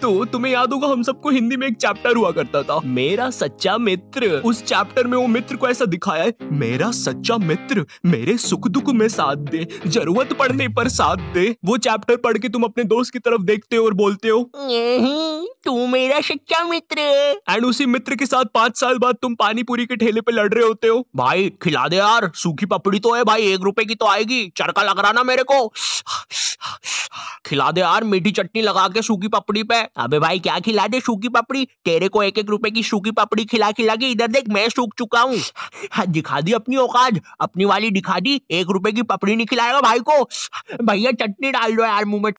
तो तुम्हें याद होगा हम सबको हिंदी में एक चैप्टर हुआ करता था मेरा सच्चा मित्र उस चैप्टर में वो मित्र को ऐसा दिखाया है मेरा सच्चा मित्र मेरे सुख दुख में साथ दे जरूरत पड़ने पर साथ दे वो चैप्टर पढ़ के तुम अपने दोस्त की तरफ देखते हो और बोलते हो नहीं तू मेरा सच्चा मित्र एंड उसी मित्र के साथ पाँच साल बाद तुम पानी पूरी के ठेले पे लड़ रहे होते हो भाई खिला दे यार सूखी पपड़ी तो है भाई एक रुपए की तो आएगी चरका लग रहा ना मेरे को खिला दे यार मीठी चटनी लगा के सूखी पपड़ी पे अबे भाई क्या खिला दे सूखी पपड़ी तेरे को एक एक रुपए की सूखी पपड़ी खिला खिला के इधर देख मैं सूख चुका हूँ हाँ, दिखा दी अपनी औकात अपनी वाली दिखा दी एक रुपए की पपड़ी नहीं खिलाएगा भाई को भैया चटनी डाल दो यार मुंह में